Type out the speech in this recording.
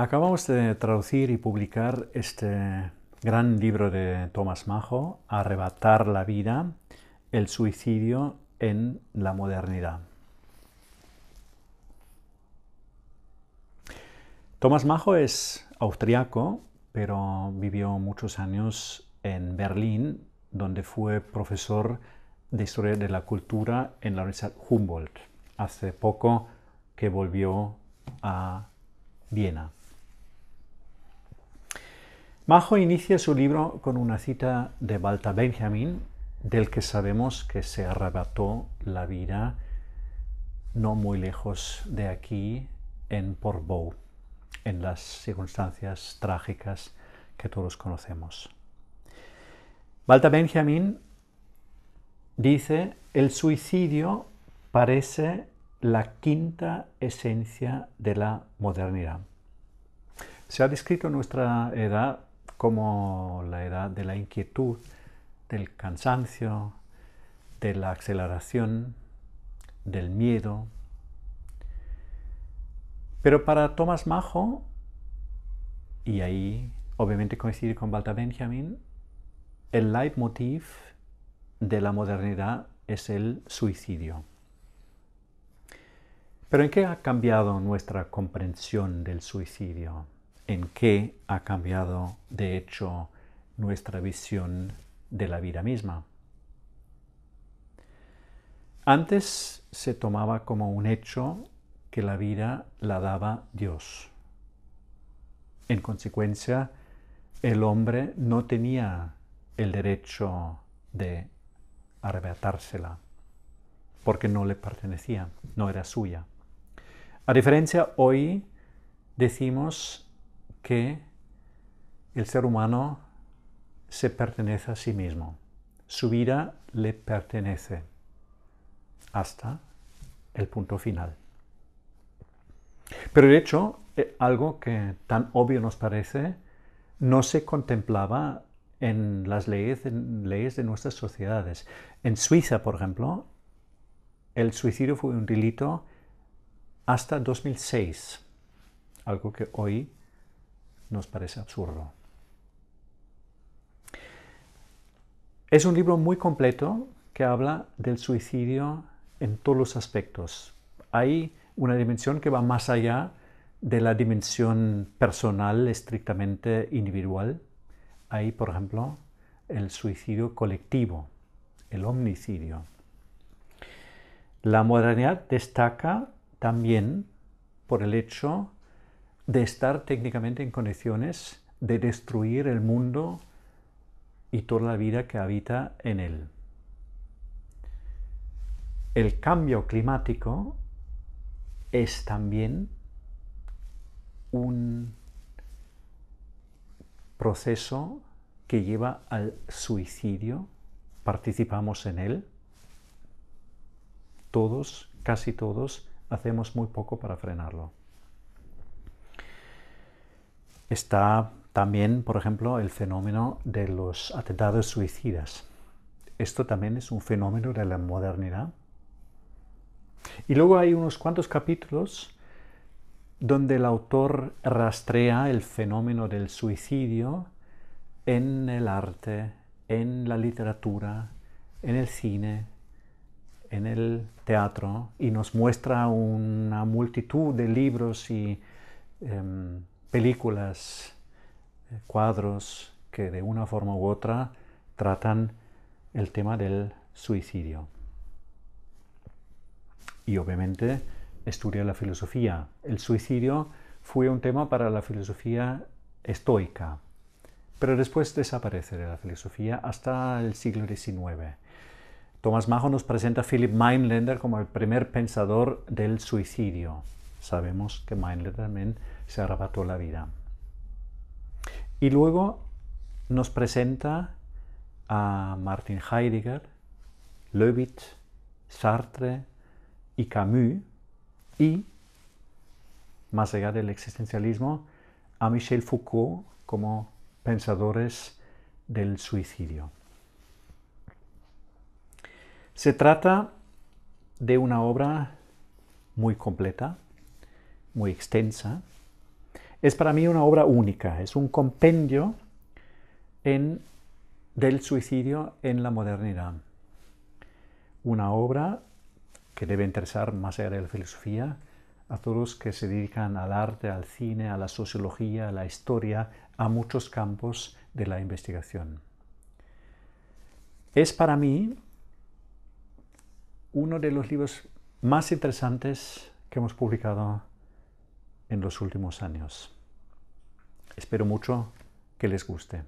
Acabamos de traducir y publicar este gran libro de Tomás Majo, Arrebatar la vida, el suicidio en la modernidad. Tomás Majo es austriaco, pero vivió muchos años en Berlín, donde fue profesor de Historia de la Cultura en la Universidad Humboldt. Hace poco que volvió a Viena. Majo inicia su libro con una cita de Balta Benjamin, del que sabemos que se arrebató la vida no muy lejos de aquí, en Portbou, en las circunstancias trágicas que todos conocemos. Balta Benjamin dice, el suicidio parece la quinta esencia de la modernidad. Se ha descrito en nuestra edad como la edad de la inquietud, del cansancio, de la aceleración, del miedo. Pero para Thomas Majo, y ahí obviamente coincide con Walter Benjamin, el leitmotiv de la modernidad es el suicidio. Pero ¿en qué ha cambiado nuestra comprensión del suicidio? en qué ha cambiado de hecho nuestra visión de la vida misma. Antes se tomaba como un hecho que la vida la daba Dios. En consecuencia, el hombre no tenía el derecho de arrebatársela, porque no le pertenecía, no era suya. A diferencia, hoy decimos que el ser humano se pertenece a sí mismo. Su vida le pertenece hasta el punto final. Pero de hecho, eh, algo que tan obvio nos parece, no se contemplaba en las leyes, de nuestras sociedades. En Suiza, por ejemplo, el suicidio fue un delito hasta 2006, algo que hoy nos parece absurdo. Es un libro muy completo que habla del suicidio en todos los aspectos. Hay una dimensión que va más allá de la dimensión personal estrictamente individual. Hay, por ejemplo, el suicidio colectivo, el omnicidio. La modernidad destaca también por el hecho de estar técnicamente en condiciones de destruir el mundo y toda la vida que habita en él. El cambio climático es también un proceso que lleva al suicidio, participamos en él, todos, casi todos, hacemos muy poco para frenarlo. Está también, por ejemplo, el fenómeno de los atentados suicidas. Esto también es un fenómeno de la modernidad. Y luego hay unos cuantos capítulos donde el autor rastrea el fenómeno del suicidio en el arte, en la literatura, en el cine, en el teatro, y nos muestra una multitud de libros y em, películas, eh, cuadros que de una forma u otra tratan el tema del suicidio. Y obviamente estudia la filosofía. El suicidio fue un tema para la filosofía estoica, pero después desaparece de la filosofía hasta el siglo XIX. Thomas Majo nos presenta a Philip Mainländer como el primer pensador del suicidio. Sabemos que Mainländer también se arrebató la vida. Y luego nos presenta a Martin Heidegger, Löwitz, Sartre y Camus, y, más allá del existencialismo, a Michel Foucault como pensadores del suicidio. Se trata de una obra muy completa, muy extensa, es para mí una obra única, es un compendio del suicidio en la modernidad. Una obra que debe interesar más allá de la filosofía a todos los que se dedican al arte, al cine, a la sociología, a la historia, a muchos campos de la investigación. Es para mí uno de los libros más interesantes que hemos publicado en los últimos años. Espero mucho que les guste.